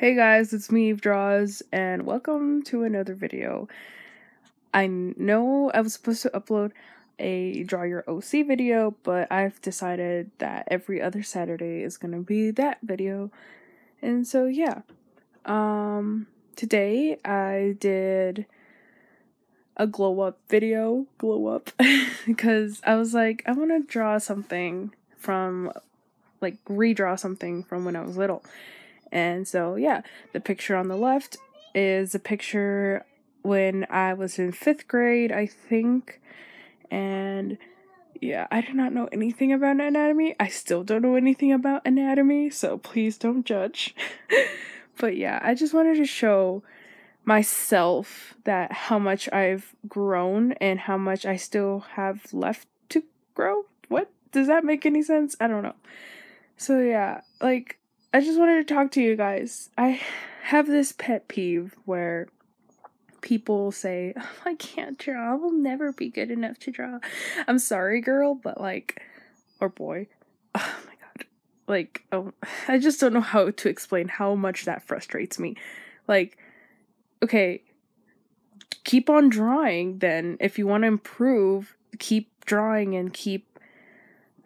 Hey guys, it's me, Eve Draws, and welcome to another video. I know I was supposed to upload a Draw Your OC video, but I've decided that every other Saturday is going to be that video. And so, yeah. Um, today I did a glow up video, glow up, because I was like, I want to draw something from, like, redraw something from when I was little and so, yeah, the picture on the left is a picture when I was in fifth grade, I think. And yeah, I do not know anything about anatomy. I still don't know anything about anatomy, so please don't judge. but yeah, I just wanted to show myself that how much I've grown and how much I still have left to grow. What? Does that make any sense? I don't know. So yeah, like I just wanted to talk to you guys. I have this pet peeve where people say, oh, I can't draw. I will never be good enough to draw. I'm sorry, girl, but like, or boy. Oh my god. Like, oh, I just don't know how to explain how much that frustrates me. Like, okay, keep on drawing then. If you want to improve, keep drawing and keep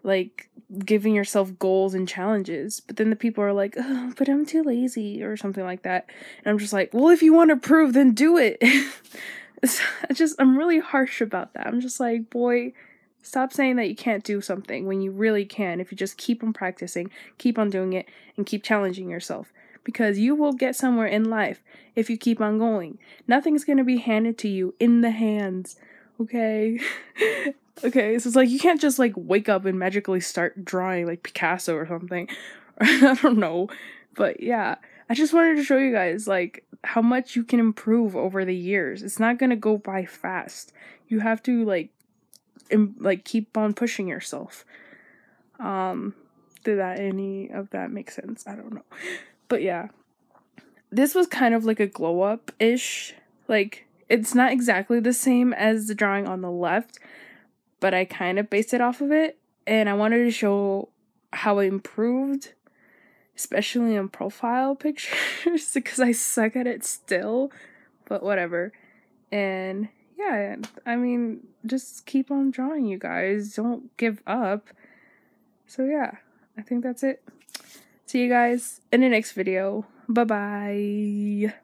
like giving yourself goals and challenges. But then the people are like, oh, but I'm too lazy or something like that. And I'm just like, well, if you want to prove, then do it. just, I'm really harsh about that. I'm just like, boy, stop saying that you can't do something when you really can if you just keep on practicing, keep on doing it, and keep challenging yourself. Because you will get somewhere in life if you keep on going. Nothing's going to be handed to you in the hands, okay? Okay, so it's like you can't just like wake up and magically start drawing like Picasso or something. I don't know. But yeah, I just wanted to show you guys like how much you can improve over the years. It's not going to go by fast. You have to like Im- like keep on pushing yourself. Um did that any of that make sense? I don't know. But yeah. This was kind of like a glow up ish. Like it's not exactly the same as the drawing on the left, but I kind of based it off of it. And I wanted to show how I improved, especially in profile pictures, because I suck at it still, but whatever. And yeah, I mean, just keep on drawing, you guys. Don't give up. So yeah, I think that's it. See you guys in the next video. Bye bye.